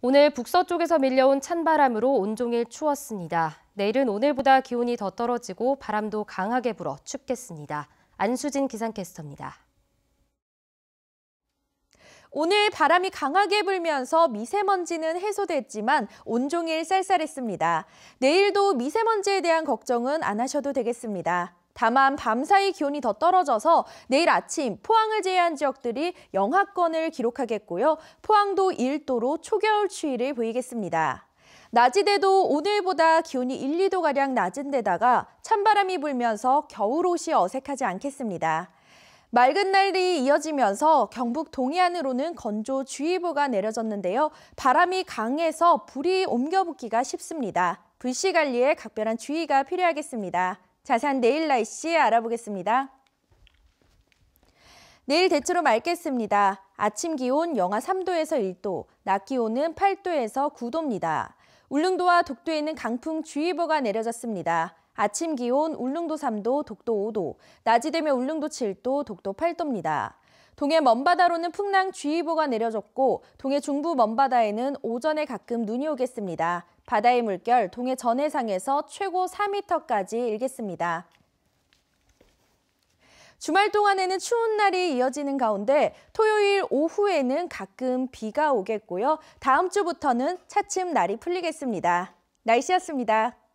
오늘 북서쪽에서 밀려온 찬바람으로 온종일 추웠습니다. 내일은 오늘보다 기온이 더 떨어지고 바람도 강하게 불어 춥겠습니다. 안수진 기상캐스터입니다. 오늘 바람이 강하게 불면서 미세먼지는 해소됐지만 온종일 쌀쌀했습니다. 내일도 미세먼지에 대한 걱정은 안 하셔도 되겠습니다. 다만 밤사이 기온이 더 떨어져서 내일 아침 포항을 제외한 지역들이 영하권을 기록하겠고요. 포항도 1도로 초겨울 추위를 보이겠습니다. 낮이돼도 오늘보다 기온이 1, 2도가량 낮은 데다가 찬바람이 불면서 겨울옷이 어색하지 않겠습니다. 맑은 날이 이어지면서 경북 동해안으로는 건조주의보가 내려졌는데요. 바람이 강해서 불이 옮겨 붙기가 쉽습니다. 불씨 관리에 각별한 주의가 필요하겠습니다. 자세한 내일 날씨 알아보겠습니다. 내일 대체로 맑겠습니다. 아침 기온 영하 3도에서 1도, 낮 기온은 8도에서 9도입니다. 울릉도와 독도에는 강풍주의보가 내려졌습니다. 아침 기온 울릉도 3도, 독도 5도, 낮이 되면 울릉도 7도, 독도 8도입니다. 동해 먼바다로는 풍랑주의보가 내려졌고 동해 중부 먼바다에는 오전에 가끔 눈이 오겠습니다. 바다의 물결 동해 전해상에서 최고 4m까지 일겠습니다. 주말 동안에는 추운 날이 이어지는 가운데 토요일 오후에는 가끔 비가 오겠고요. 다음 주부터는 차츰 날이 풀리겠습니다. 날씨였습니다.